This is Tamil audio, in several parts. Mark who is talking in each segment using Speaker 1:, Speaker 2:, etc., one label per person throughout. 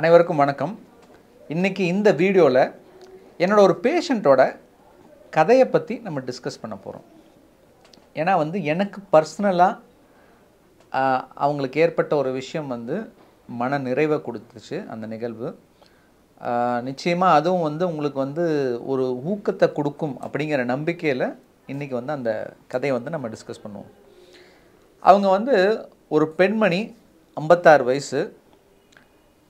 Speaker 1: அனைவருக்கும் வணக்கம் இன்றைக்கி இந்த வீடியோவில் என்னோடய ஒரு பேஷண்ட்டோட கதையை பற்றி நம்ம டிஸ்கஸ் பண்ண போகிறோம் ஏன்னா வந்து எனக்கு பர்சனலாக அவங்களுக்கு ஏற்பட்ட ஒரு விஷயம் வந்து மன நிறைவை கொடுத்துச்சு அந்த நிகழ்வு நிச்சயமாக அதுவும் வந்து உங்களுக்கு வந்து ஒரு ஊக்கத்தை கொடுக்கும் அப்படிங்கிற நம்பிக்கையில் இன்றைக்கி வந்து அந்த கதையை வந்து நம்ம டிஸ்கஸ் பண்ணுவோம் அவங்க வந்து ஒரு பெண்மணி ஐம்பத்தாறு வயசு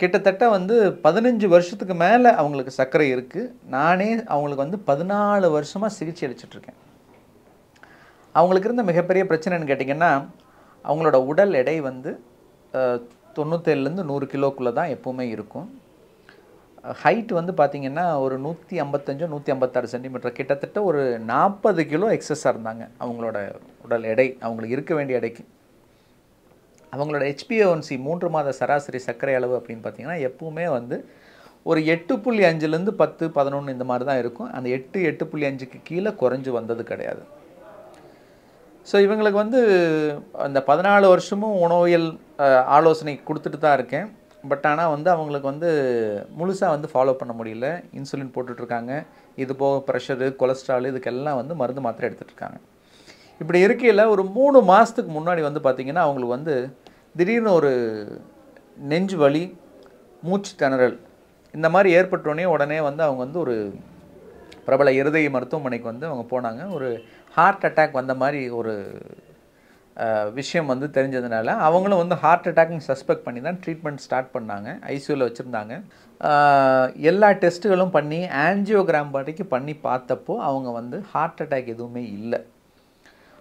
Speaker 1: கிட்டத்தட்ட வந்து பதினஞ்சு வருஷத்துக்கு மேலே அவங்களுக்கு சர்க்கரை இருக்குது நானே அவங்களுக்கு வந்து பதினாலு வருஷமாக சிகிச்சை அளிச்சிட்ருக்கேன் அவங்களுக்கு இருந்த மிகப்பெரிய பிரச்சனைன்னு கேட்டிங்கன்னா அவங்களோட உடல் எடை வந்து தொண்ணூத்தேழுலேருந்து நூறு கிலோக்குள்ளே தான் எப்போவுமே இருக்கும் ஹைட் வந்து பார்த்திங்கன்னா ஒரு நூற்றி ஐம்பத்தஞ்சோ நூற்றி ஐம்பத்தாறு சென்டிமீட்டர் கிட்டத்தட்ட ஒரு நாற்பது கிலோ எக்ஸஸாக இருந்தாங்க அவங்களோட உடல் எடை அவங்களுக்கு இருக்க வேண்டிய எடைக்கு அவங்களோட ஹெச்பிஓன்சி மூன்று மாத சராசரி சர்க்கரை அளவு அப்படின்னு பார்த்தீங்கன்னா எப்பவுமே வந்து ஒரு எட்டு புள்ளி அஞ்சுலேருந்து பத்து பதினொன்று இந்த மாதிரி தான் இருக்கும் அந்த எட்டு எட்டு புள்ளி அஞ்சுக்கு கீழே குறைஞ்சி வந்தது கிடையாது ஸோ இவங்களுக்கு வந்து அந்த பதினாலு வருஷமும் உணவியல் ஆலோசனை கொடுத்துட்டு தான் இருக்கேன் பட் ஆனால் வந்து அவங்களுக்கு வந்து முழுசாக வந்து ஃபாலோ பண்ண முடியல இன்சுலின் போட்டுட்ருக்காங்க இது போக ப்ரெஷரு கொலஸ்ட்ரால் இதுக்கெல்லாம் வந்து மருந்து மாத்திரை எடுத்துகிட்ருக்காங்க இப்படி இருக்கையில் ஒரு மூணு மாதத்துக்கு முன்னாடி வந்து பார்த்திங்கன்னா அவங்களுக்கு வந்து திடீர்னு ஒரு நெஞ்சு வலி மூச்சு திணறல் இந்த மாதிரி ஏற்பட்டோடனே உடனே வந்து அவங்க வந்து ஒரு பிரபல இருதய மருத்துவமனைக்கு வந்து அவங்க போனாங்க ஒரு ஹார்ட் அட்டாக் வந்த மாதிரி ஒரு விஷயம் வந்து தெரிஞ்சதுனால அவங்களும் வந்து ஹார்ட் அட்டாக்னு சஸ்பெக்ட் பண்ணி தான் ட்ரீட்மெண்ட் ஸ்டார்ட் பண்ணாங்க ஐசியூவில் வச்சுருந்தாங்க எல்லா டெஸ்ட்டுகளும் பண்ணி ஆன்ஜியோகிராம் பாட்டிக்கு பண்ணி பார்த்தப்போ அவங்க வந்து ஹார்ட் அட்டாக் எதுவுமே இல்லை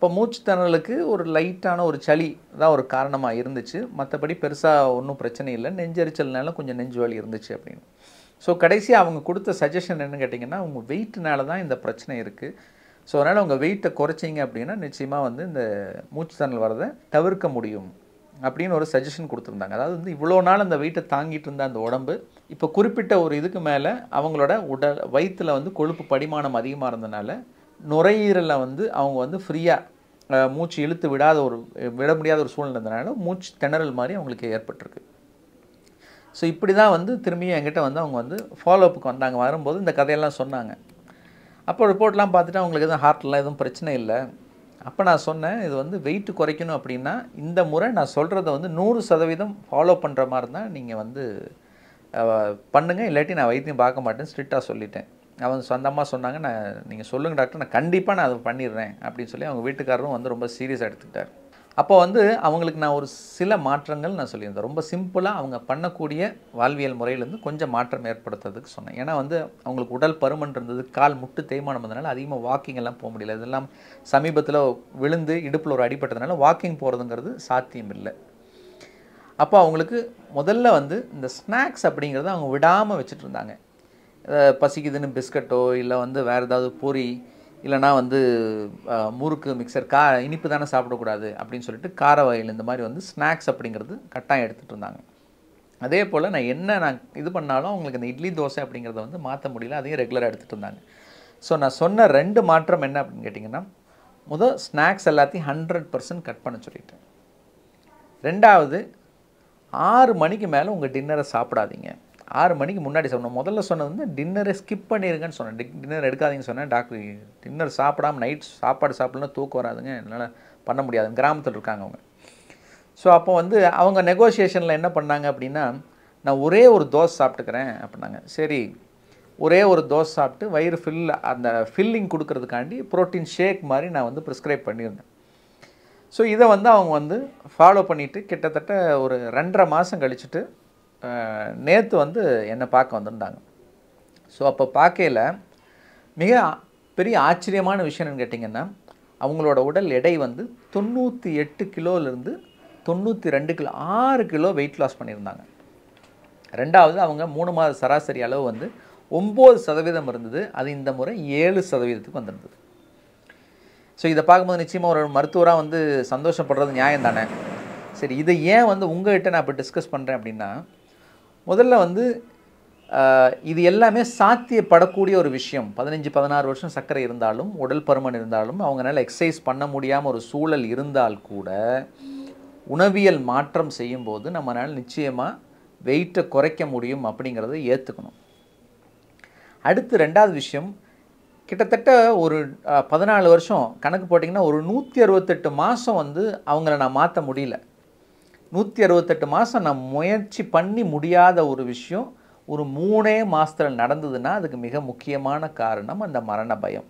Speaker 1: இப்போ மூச்சு மூச்சுத்திணறலுக்கு ஒரு லைட்டான ஒரு சளி தான் ஒரு காரணமாக இருந்துச்சு மற்றபடி பெருசாக ஒன்றும் பிரச்சனை இல்லை நெஞ்சரிச்சல்னால கொஞ்சம் நெஞ்சு வலி இருந்துச்சு அப்படின்னு ஸோ கடைசியாக அவங்க கொடுத்த சஜஷன் என்னென்னு கேட்டிங்கன்னா உங்கள் வெயிட்னால தான் இந்த பிரச்சனை இருக்குது ஸோ அதனால் உங்கள் வெயிட்டை குறைச்சிங்க அப்படின்னா நிச்சயமாக வந்து இந்த மூச்சு மூச்சுத்திணறல் வரதை தவிர்க்க முடியும் அப்படின்னு ஒரு சஜஷன் கொடுத்துருந்தாங்க அதாவது வந்து இவ்வளோ நாள் அந்த வெயிட்டை தாங்கிட்டு இருந்த அந்த உடம்பு இப்போ குறிப்பிட்ட ஒரு இதுக்கு மேலே அவங்களோட உடல் வயிற்றில் வந்து கொழுப்பு படிமானம் அதிகமாக இருந்தனால நுரையீரலை வந்து அவங்க வந்து ஃப்ரீயாக மூச்சு இழுத்து விடாத ஒரு விட முடியாத ஒரு சூழ்நிலை இருந்தனால மூச்சு திணறல் மாதிரி அவங்களுக்கு ஏற்பட்டிருக்கு ஸோ இப்படி தான் வந்து திரும்பியும் என்கிட்ட வந்து அவங்க வந்து ஃபாலோஅப்புக்கு வந்தாங்க வரும்போது இந்த கதையெல்லாம் சொன்னாங்க அப்போ ரிப்போர்ட்லாம் பார்த்துட்டு அவங்களுக்கு எதுவும் ஹார்ட்லாம் எதுவும் பிரச்சனை இல்லை அப்போ நான் சொன்னேன் இது வந்து வெயிட் குறைக்கணும் அப்படின்னா இந்த முறை நான் சொல்கிறத வந்து நூறு சதவீதம் ஃபாலோ பண்ணுற மாதிரி தான் நீங்கள் வந்து பண்ணுங்கள் இல்லாட்டி நான் வைத்தியம் பார்க்க மாட்டேன்னு ஸ்ட்ரிக்டாக சொல்லிட்டேன் அவங்க சொந்தமாக சொன்னாங்க நான் நீங்கள் சொல்லுங்கள் டாக்டர் நான் கண்டிப்பாக நான் அதை பண்ணிடுறேன் அப்படின்னு சொல்லி அவங்க வீட்டுக்காரரும் வந்து ரொம்ப சீரியஸாக எடுத்துக்கிட்டார் அப்போ வந்து அவங்களுக்கு நான் ஒரு சில மாற்றங்கள் நான் சொல்லியிருந்தேன் ரொம்ப சிம்பிளாக அவங்க பண்ணக்கூடிய வாழ்வியல் முறையிலேருந்து கொஞ்சம் மாற்றம் ஏற்படுத்துறதுக்கு சொன்னேன் ஏன்னா வந்து அவங்களுக்கு உடல் பருமன் இருந்தது கால் முட்டு தேய்மானம் இருந்ததுனால அதிகமாக வாக்கிங் எல்லாம் போக முடியல இதெல்லாம் சமீபத்தில் விழுந்து இடுப்பில் ஒரு அடிபட்டதுனால வாக்கிங் போகிறதுங்கிறது சாத்தியம் இல்லை அப்போ அவங்களுக்கு முதல்ல வந்து இந்த ஸ்நாக்ஸ் அப்படிங்கிறத அவங்க விடாமல் வச்சுட்டு இருந்தாங்க பசிக்குதுன்னு பிஸ்கட்டோ இல்லை வந்து வேறு ஏதாவது பொறி இல்லைனா வந்து முறுக்கு மிக்சர் கா இனிப்பு தானே சாப்பிடக்கூடாது அப்படின்னு சொல்லிட்டு கார வகையில் இந்த மாதிரி வந்து ஸ்நாக்ஸ் அப்படிங்கிறது கட்டாயம் எடுத்துகிட்டு இருந்தாங்க அதே போல் நான் என்ன நான் இது பண்ணாலும் அவங்களுக்கு இந்த இட்லி தோசை அப்படிங்கிறத வந்து மாற்ற முடியல அதையும் ரெகுலராக எடுத்துகிட்டு இருந்தாங்க ஸோ நான் சொன்ன ரெண்டு மாற்றம் என்ன அப்படின்னு கேட்டிங்கன்னா முதல் ஸ்நாக்ஸ் எல்லாத்தையும் ஹண்ட்ரட் பர்சன்ட் கட் பண்ண சொல்லிட்டேன் ரெண்டாவது ஆறு மணிக்கு மேலே உங்கள் டின்னரை சாப்பிடாதீங்க ஆறு மணிக்கு முன்னாடி சாப்பிடணும் முதல்ல சொன்னது வந்து டின்னரை ஸ்கிப் பண்ணிடுங்கன்னு சொன்னேன் டின்னர் எடுக்காதீங்கன்னு சொன்னேன் டாக்டர் டின்னர் சாப்பிடாம நைட் சாப்பாடு சாப்பிட்லாம் தூக்கம் வராதுங்க என்னால் பண்ண முடியாது கிராமத்தில் இருக்காங்க அவங்க ஸோ அப்போ வந்து அவங்க நெகோசியேஷனில் என்ன பண்ணாங்க அப்படின்னா நான் ஒரே ஒரு தோசை சாப்பிட்டுக்கிறேன் அப்படின்னாங்க சரி ஒரே ஒரு தோசை சாப்பிட்டு வயிறு ஃபில் அந்த ஃபில்லிங் கொடுக்கறதுக்காண்டி ப்ரோட்டீன் ஷேக் மாதிரி நான் வந்து ப்ரிஸ்கிரைப் பண்ணியிருந்தேன் ஸோ இதை வந்து அவங்க வந்து ஃபாலோ பண்ணிவிட்டு கிட்டத்தட்ட ஒரு ரெண்டரை மாதம் கழிச்சுட்டு நேற்று வந்து என்னை பார்க்க வந்திருந்தாங்க ஸோ அப்போ பார்க்கையில் மிக பெரிய ஆச்சரியமான விஷயம் என்னன்னு கேட்டிங்கன்னா அவங்களோட உடல் எடை வந்து தொண்ணூற்றி எட்டு கிலோலேருந்து தொண்ணூற்றி ரெண்டு கிலோ ஆறு கிலோ வெயிட் லாஸ் பண்ணியிருந்தாங்க ரெண்டாவது அவங்க மூணு மாத சராசரி அளவு வந்து ஒம்பது சதவீதம் இருந்தது அது இந்த முறை ஏழு சதவீதத்துக்கு வந்திருந்தது ஸோ இதை பார்க்கும்போது நிச்சயமாக ஒரு மருத்துவராக வந்து சந்தோஷப்படுறது நியாயம் தானே சரி இதை ஏன் வந்து உங்கள்கிட்ட நான் இப்போ டிஸ்கஸ் பண்ணுறேன் அப்படின்னா முதல்ல வந்து இது எல்லாமே சாத்தியப்படக்கூடிய ஒரு விஷயம் பதினஞ்சு பதினாறு வருஷம் சர்க்கரை இருந்தாலும் உடல் பருமன் இருந்தாலும் அவங்களால எக்ஸசைஸ் பண்ண முடியாமல் ஒரு சூழல் இருந்தால் கூட உணவியல் மாற்றம் செய்யும்போது நம்மளால் நிச்சயமாக வெயிட்டை குறைக்க முடியும் அப்படிங்கிறத ஏற்றுக்கணும் அடுத்து ரெண்டாவது விஷயம் கிட்டத்தட்ட ஒரு பதினாலு வருஷம் கணக்கு போட்டிங்கன்னா ஒரு நூற்றி அறுபத்தெட்டு மாதம் வந்து அவங்கள நான் மாற்ற முடியல நூற்றி அறுபத்தெட்டு மாதம் நான் முயற்சி பண்ணி முடியாத ஒரு விஷயம் ஒரு மூணே மாதத்தில் நடந்ததுன்னா அதுக்கு மிக முக்கியமான காரணம் அந்த மரண பயம்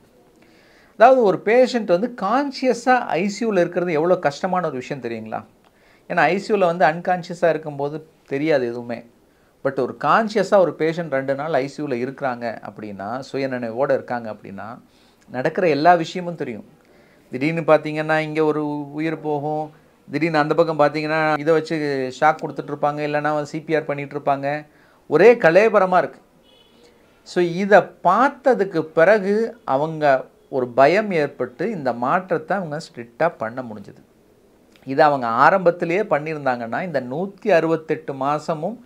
Speaker 1: அதாவது ஒரு பேஷண்ட் வந்து கான்சியஸாக ஐசியூவில் இருக்கிறது எவ்வளோ கஷ்டமான ஒரு விஷயம் தெரியுங்களா ஏன்னா ஐசியூவில் வந்து அன்கான்ஷியஸாக இருக்கும்போது தெரியாது எதுவுமே பட் ஒரு கான்ஷியஸாக ஒரு பேஷண்ட் ரெண்டு நாள் ஐசியூவில் இருக்கிறாங்க அப்படின்னா சுயநினைவோடு இருக்காங்க அப்படின்னா நடக்கிற எல்லா விஷயமும் தெரியும் திடீர்னு பார்த்திங்கன்னா இங்கே ஒரு உயிர் போகும் திடீர்னு அந்த பக்கம் பார்த்தீங்கன்னா இதை வச்சு ஷாக் கொடுத்துட்ருப்பாங்க இல்லைனா சிபிஆர் பண்ணிகிட்ருப்பாங்க ஒரே கலேபரமாக இருக்குது ஸோ இதை பார்த்ததுக்கு பிறகு அவங்க ஒரு பயம் ஏற்பட்டு இந்த மாற்றத்தை அவங்க ஸ்ட்ரிக்டாக பண்ண முடிஞ்சது இதை அவங்க ஆரம்பத்திலேயே பண்ணியிருந்தாங்கன்னா இந்த நூற்றி அறுபத்தெட்டு மாதமும்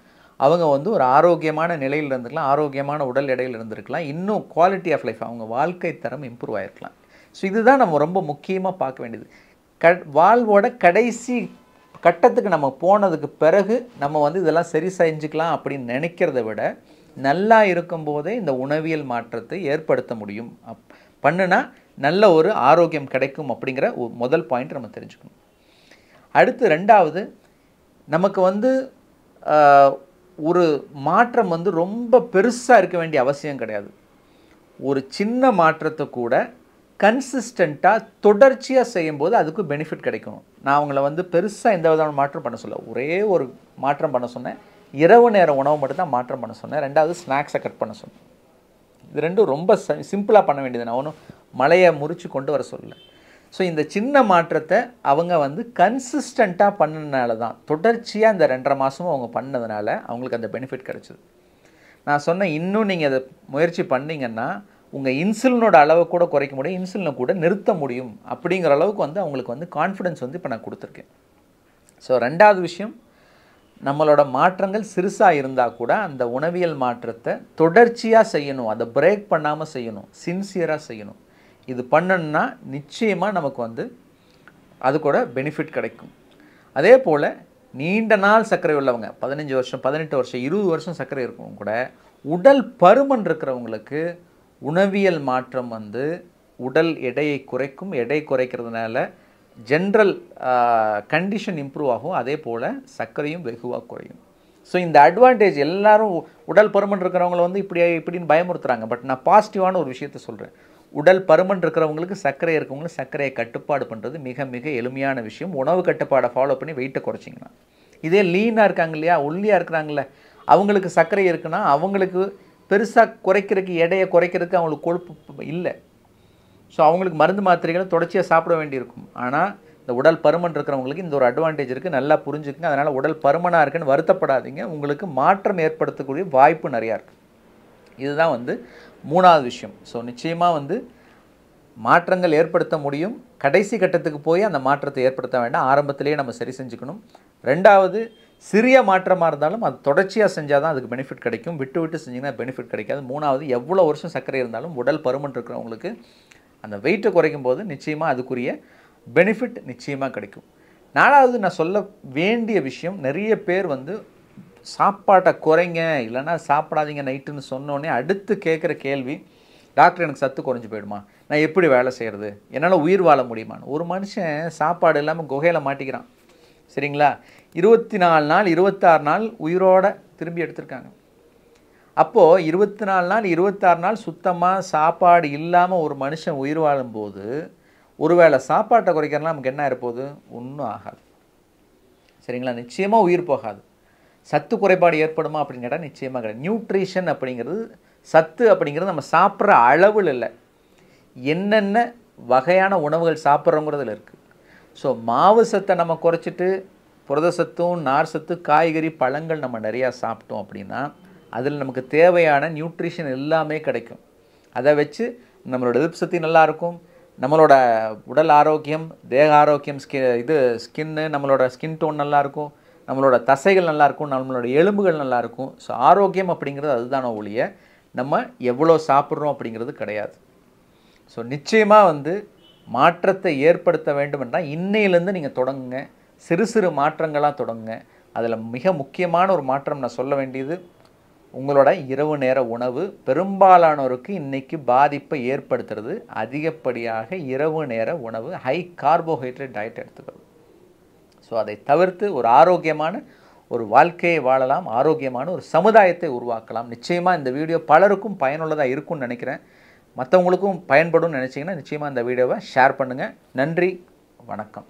Speaker 1: அவங்க வந்து ஒரு ஆரோக்கியமான நிலையில் இருந்திருக்கலாம் ஆரோக்கியமான உடல் எடையில் இருந்திருக்கலாம் இன்னும் குவாலிட்டி ஆஃப் லைஃப் அவங்க வாழ்க்கை தரம் இம்ப்ரூவ் ஆகிருக்கலாம் ஸோ இதுதான் நம்ம ரொம்ப முக்கியமாக பார்க்க வேண்டியது க வாழ்வோட கடைசி கட்டத்துக்கு நம்ம போனதுக்கு பிறகு நம்ம வந்து இதெல்லாம் சரி செஞ்சுக்கலாம் அப்படின்னு நினைக்கிறத விட நல்லா இருக்கும்போதே இந்த உணவியல் மாற்றத்தை ஏற்படுத்த முடியும் அப் பண்ணுனா நல்ல ஒரு ஆரோக்கியம் கிடைக்கும் அப்படிங்கிற முதல் பாயிண்ட் நம்ம தெரிஞ்சுக்கணும் அடுத்து ரெண்டாவது நமக்கு வந்து ஒரு மாற்றம் வந்து ரொம்ப பெருசாக இருக்க வேண்டிய அவசியம் கிடையாது ஒரு சின்ன மாற்றத்தை கூட கன்சிஸ்டண்ட்டாக தொடர்ச்சியாக செய்யும்போது அதுக்கு பெனிஃபிட் கிடைக்கும் நான் அவங்கள வந்து பெருசாக எந்த விதமான மாற்றம் பண்ண சொல்ல ஒரே ஒரு மாற்றம் பண்ண சொன்னேன் இரவு நேர உணவு மட்டும்தான் மாற்றம் பண்ண சொன்னேன் ரெண்டாவது ஸ்நாக்ஸை கட் பண்ண சொன்னேன் இது ரெண்டும் ரொம்ப சிம்பிளாக பண்ண வேண்டியது நான் ஒன்றும் மலையை முறித்து கொண்டு வர சொல்லலை ஸோ இந்த சின்ன மாற்றத்தை அவங்க வந்து கன்சிஸ்டண்ட்டாக பண்ணனால தான் தொடர்ச்சியாக இந்த ரெண்டரை மாதமும் அவங்க பண்ணதுனால அவங்களுக்கு அந்த பெனிஃபிட் கிடச்சிது நான் சொன்னேன் இன்னும் நீங்கள் அதை முயற்சி பண்ணிங்கன்னா உங்கள் இன்சுலினோட அளவை கூட குறைக்க முடியும் இன்சுலினை கூட நிறுத்த முடியும் அப்படிங்கிற அளவுக்கு வந்து அவங்களுக்கு வந்து கான்ஃபிடென்ஸ் வந்து இப்போ நான் கொடுத்துருக்கேன் ஸோ ரெண்டாவது விஷயம் நம்மளோட மாற்றங்கள் சிறுசாக இருந்தால் கூட அந்த உணவியல் மாற்றத்தை தொடர்ச்சியாக செய்யணும் அதை பிரேக் பண்ணாமல் செய்யணும் சின்சியராக செய்யணும் இது பண்ணணுன்னா நிச்சயமாக நமக்கு வந்து அது கூட பெனிஃபிட் கிடைக்கும் அதே போல் நீண்ட நாள் சர்க்கரை உள்ளவங்க பதினஞ்சு வருஷம் பதினெட்டு வருஷம் இருபது வருஷம் சர்க்கரை இருக்கவங்க கூட உடல் பருமன் இருக்கிறவங்களுக்கு உணவியல் மாற்றம் வந்து உடல் எடையை குறைக்கும் எடை குறைக்கிறதுனால ஜென்ரல் கண்டிஷன் இம்ப்ரூவ் ஆகும் அதே போல் சர்க்கரையும் வெகுவாக குறையும் ஸோ இந்த அட்வான்டேஜ் எல்லாரும் உடல் பருமன் இருக்கிறவங்கள வந்து இப்படி இப்படின்னு பயமுறுத்துறாங்க பட் நான் பாசிட்டிவான ஒரு விஷயத்த சொல்கிறேன் உடல் பருமன் இருக்கிறவங்களுக்கு சர்க்கரை இருக்கிறவங்களுக்கு சர்க்கரையை கட்டுப்பாடு பண்ணுறது மிக மிக எளிமையான விஷயம் உணவு கட்டுப்பாடை ஃபாலோ பண்ணி வெயிட்டை குறைச்சிங்கன்னா இதே லீனாக இருக்காங்க இல்லையா ஒல்லியாக இருக்கிறாங்களே அவங்களுக்கு சர்க்கரை இருக்குன்னா அவங்களுக்கு பெருசாக குறைக்கிறதுக்கு எடையை குறைக்கிறதுக்கு அவங்களுக்கு கொழுப்பு இல்லை ஸோ அவங்களுக்கு மருந்து மாத்திரைகளை தொடர்ச்சியாக சாப்பிட வேண்டியிருக்கும் ஆனால் இந்த உடல் பருமன் இருக்கிறவங்களுக்கு இந்த ஒரு அட்வான்டேஜ் இருக்குது நல்லா புரிஞ்சுக்குங்க அதனால் உடல் பருமனாக இருக்குன்னு வருத்தப்படாதீங்க உங்களுக்கு மாற்றம் ஏற்படுத்தக்கூடிய வாய்ப்பு நிறையா இருக்குது இதுதான் வந்து மூணாவது விஷயம் ஸோ நிச்சயமாக வந்து மாற்றங்கள் ஏற்படுத்த முடியும் கடைசி கட்டத்துக்கு போய் அந்த மாற்றத்தை ஏற்படுத்த வேண்டாம் ஆரம்பத்திலேயே நம்ம சரி செஞ்சுக்கணும் ரெண்டாவது சிறிய மாற்றமாக இருந்தாலும் அது தொடர்ச்சியாக செஞ்சால் தான் அதுக்கு பெனிஃபிட் கிடைக்கும் விட்டு விட்டு செஞ்சிங்கன்னா பெனிஃபிட் கிடைக்காது மூணாவது எவ்வளோ வருஷம் சர்க்கரை இருந்தாலும் உடல் பருமன் இருக்கிறவங்களுக்கு அந்த வெயிட்டை குறைக்கும் போது நிச்சயமாக அதுக்குரிய பெனிஃபிட் நிச்சயமாக கிடைக்கும் நாலாவது நான் சொல்ல வேண்டிய விஷயம் நிறைய பேர் வந்து சாப்பாட்டை குறைங்க இல்லைன்னா சாப்பிடாதீங்க நைட்டுன்னு சொன்னோடனே அடுத்து கேட்குற கேள்வி டாக்டர் எனக்கு சத்து குறைஞ்சி போயிடுமா நான் எப்படி வேலை செய்கிறது என்னால் உயிர் வாழ முடியுமான்னு ஒரு மனுஷன் சாப்பாடு இல்லாமல் குகையில் மாட்டிக்கிறான் சரிங்களா இருபத்தி நாலு நாள் இருபத்தாறு நாள் உயிரோடு திரும்பி எடுத்திருக்காங்க அப்போது இருபத்தி நாலு நாள் இருபத்தாறு நாள் சுத்தமாக சாப்பாடு இல்லாமல் ஒரு மனுஷன் உயிர் வாழும்போது ஒருவேளை சாப்பாட்டை குறைக்கிறனா நமக்கு என்ன இருப்போது ஒன்றும் ஆகாது சரிங்களா நிச்சயமாக உயிர் போகாது சத்து குறைபாடு ஏற்படுமா அப்படின்னு கேட்டால் நிச்சயமாக கிடையாது நியூட்ரிஷன் அப்படிங்கிறது சத்து அப்படிங்கிறது நம்ம சாப்பிட்ற அளவில் இல்லை என்னென்ன வகையான உணவுகள் சாப்பிட்றோங்கிறதுல இருக்குது ஸோ மாவு சத்தை நம்ம குறைச்சிட்டு புரத சத்தும் நார் சத்து காய்கறி பழங்கள் நம்ம நிறையா சாப்பிட்டோம் அப்படின்னா அதில் நமக்கு தேவையான நியூட்ரிஷன் எல்லாமே கிடைக்கும் அதை வச்சு நம்மளோட எதிர்ப்பு சக்தி நல்லாயிருக்கும் நம்மளோட உடல் ஆரோக்கியம் தேக ஆரோக்கியம் ஸ்கி இது ஸ்கின்னு நம்மளோட ஸ்கின் டோன் நல்லாயிருக்கும் நம்மளோட தசைகள் நல்லாயிருக்கும் நம்மளோட எலும்புகள் நல்லாயிருக்கும் ஸோ ஆரோக்கியம் அப்படிங்கிறது அதுதான ஒழிய நம்ம எவ்வளோ சாப்பிட்றோம் அப்படிங்கிறது கிடையாது ஸோ நிச்சயமாக வந்து மாற்றத்தை ஏற்படுத்த வேண்டும் என்றால் இன்னையிலேருந்து நீங்கள் தொடங்குங்க சிறு சிறு மாற்றங்களாக தொடங்குங்க அதில் மிக முக்கியமான ஒரு மாற்றம் நான் சொல்ல வேண்டியது உங்களோட இரவு நேர உணவு பெரும்பாலானோருக்கு இன்றைக்கி பாதிப்பை ஏற்படுத்துறது அதிகப்படியாக இரவு நேர உணவு ஹை கார்போஹைட்ரேட் டயட் எடுத்துக்கிறது ஸோ அதை தவிர்த்து ஒரு ஆரோக்கியமான ஒரு வாழ்க்கையை வாழலாம் ஆரோக்கியமான ஒரு சமுதாயத்தை உருவாக்கலாம் நிச்சயமாக இந்த வீடியோ பலருக்கும் பயனுள்ளதாக இருக்கும்னு நினைக்கிறேன் மற்றவங்களுக்கும் பயன்படும் நினச்சிங்கன்னா நிச்சயமாக இந்த வீடியோவை ஷேர் பண்ணுங்கள் நன்றி வணக்கம்